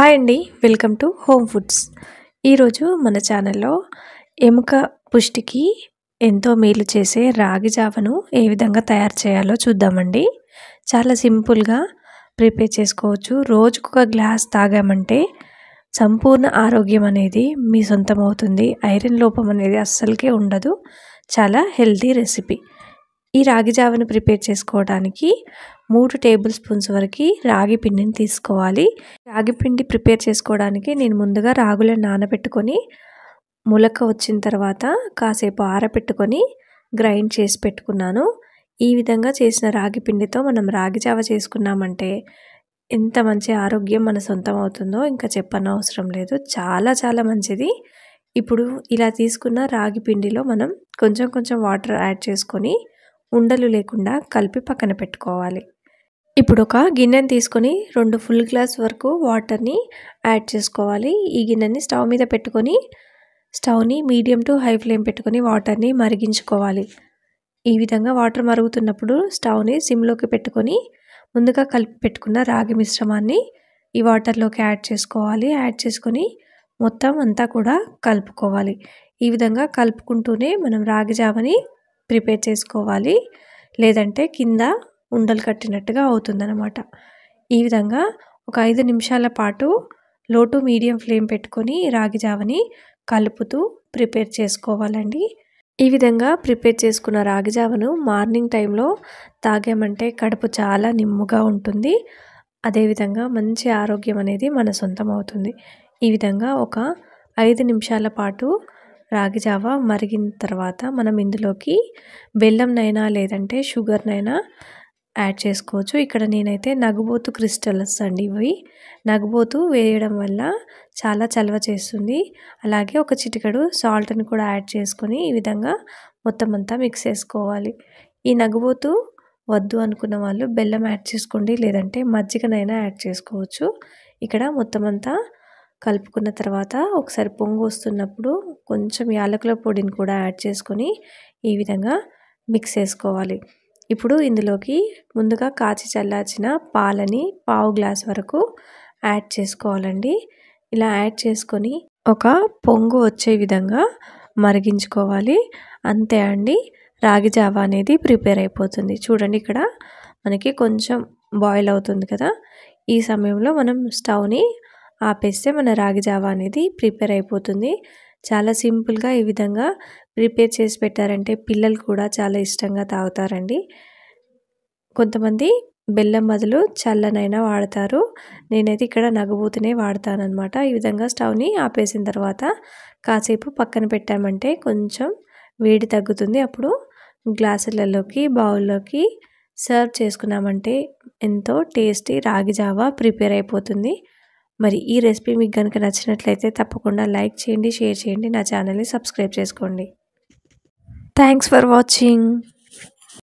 hi అండి welcome to home foods ఈరోజు మన ఛానల్లో ఎముక పుష్టికి ఎంతో మేలు చేసే రాగి జావను ఏ విధంగా తయారు చేయాలో చూద్దామండి చాలా సింపుల్గా ప్రిపేర్ చేసుకోవచ్చు రోజుకొక గ్లాస్ తాగామంటే సంపూర్ణ ఆరోగ్యం అనేది మీ సొంతం అవుతుంది ఐరన్ లోపం అనేది అస్సలకే ఉండదు చాలా హెల్తీ రెసిపీ ఈ రాగి జావను ప్రిపేర్ చేసుకోవడానికి మూడు టేబుల్ స్పూన్స్ వరకు రాగి పిండిని తీసుకోవాలి రాగి పిండి ప్రిపేర్ చేసుకోవడానికి నేను ముందుగా రాగులను నానబెట్టుకొని ములక వచ్చిన తర్వాత కాసేపు ఆరబెట్టుకొని గ్రైండ్ చేసి పెట్టుకున్నాను ఈ విధంగా చేసిన రాగి పిండితో మనం రాగి జావ చేసుకున్నామంటే ఎంత మంచి ఆరోగ్యం మన సొంతం అవుతుందో ఇంకా చెప్పనవసరం లేదు చాలా చాలా మంచిది ఇప్పుడు ఇలా తీసుకున్న రాగి పిండిలో మనం కొంచెం కొంచెం వాటర్ యాడ్ చేసుకొని ఉండలు లేకుండా కలిపి పక్కన పెట్టుకోవాలి ఇప్పుడు ఒక గిన్నెని తీసుకొని రెండు ఫుల్ గ్లాస్ వరకు వాటర్ని యాడ్ చేసుకోవాలి ఈ గిన్నెని స్టవ్ మీద పెట్టుకొని స్టవ్ని మీడియం టు హై ఫ్లేమ్ పెట్టుకొని వాటర్ని మరిగించుకోవాలి ఈ విధంగా వాటర్ మరుగుతున్నప్పుడు స్టవ్ని సిమ్లోకి పెట్టుకొని ముందుగా కలిపి పెట్టుకున్న రాగి మిశ్రమాన్ని ఈ వాటర్లోకి యాడ్ చేసుకోవాలి యాడ్ చేసుకొని మొత్తం అంతా కూడా కలుపుకోవాలి ఈ విధంగా కలుపుకుంటూనే మనం రాగి జావని ప్రిపేర్ చేసుకోవాలి లేదంటే కింద ఉండలు కట్టినట్టుగా అవుతుందన్నమాట ఈ విధంగా ఒక ఐదు నిమిషాల పాటు లో టు మీడియం ఫ్లేమ్ పెట్టుకొని రాగి జావని కలుపుతూ ప్రిపేర్ చేసుకోవాలండి ఈ విధంగా ప్రిపేర్ చేసుకున్న రాగి జావను మార్నింగ్ టైంలో తాగామంటే కడుపు చాలా నిమ్ముగా ఉంటుంది అదేవిధంగా మంచి ఆరోగ్యం అనేది మన సొంతం అవుతుంది ఈ విధంగా ఒక ఐదు నిమిషాల పాటు రాగి జావ మరిగిన తర్వాత మనం ఇందులోకి బెల్లంనైనా లేదంటే షుగర్నైనా యాడ్ చేసుకోవచ్చు ఇక్కడ నేనైతే నగబోతు క్రిస్టల్స్ అండి ఇవి నగబోతు వేయడం వల్ల చాలా చలవ చేస్తుంది అలాగే ఒక చిటికడు సాల్ట్ని కూడా యాడ్ చేసుకొని ఈ విధంగా మొత్తం అంతా మిక్స్ చేసుకోవాలి ఈ నగబోతు వద్దు అనుకున్న వాళ్ళు బెల్లం యాడ్ చేసుకోండి లేదంటే మజ్జిగనైనా యాడ్ చేసుకోవచ్చు ఇక్కడ మొత్తం అంతా కలుపుకున్న తర్వాత ఒకసారి పొంగు వస్తున్నప్పుడు కొంచెం యాలకుల పొడిని కూడా యాడ్ చేసుకొని ఈ విధంగా మిక్స్ చేసుకోవాలి ఇప్పుడు ఇందులోకి ముందుగా కాచి చల్లార్చిన పాలని పావు గ్లాస్ వరకు యాడ్ చేసుకోవాలండి ఇలా యాడ్ చేసుకొని ఒక పొంగు వచ్చే విధంగా మరిగించుకోవాలి అంతే అండి రాగి జావా అనేది ప్రిపేర్ అయిపోతుంది చూడండి ఇక్కడ మనకి కొంచెం బాయిల్ అవుతుంది కదా ఈ సమయంలో మనం స్టవ్ని ఆపేస్తే మన రాగి జావా అనేది ప్రిపేర్ అయిపోతుంది చాలా సింపుల్గా ఈ విధంగా ప్రిపేర్ చేసి పెట్టారంటే పిల్లలు కూడా చాలా ఇష్టంగా తాగుతారండి కొంతమంది బెల్లం బదులు చల్లనైనా వాడతారు నేనైతే ఇక్కడ నగబూతనే వాడతానమాట ఈ విధంగా స్టవ్ని ఆపేసిన తర్వాత కాసేపు పక్కన పెట్టామంటే కొంచెం వేడి తగ్గుతుంది అప్పుడు గ్లాసులలోకి బౌల్లోకి సర్వ్ చేసుకున్నామంటే ఎంతో టేస్టీ రాగి జావా ప్రిపేర్ అయిపోతుంది మరి ఈ రెసిపీ మీకు కనుక నచ్చినట్లయితే తప్పకుండా లైక్ చేయండి షేర్ చేయండి నా ఛానల్ని సబ్స్క్రైబ్ చేసుకోండి థ్యాంక్స్ ఫర్ వాచింగ్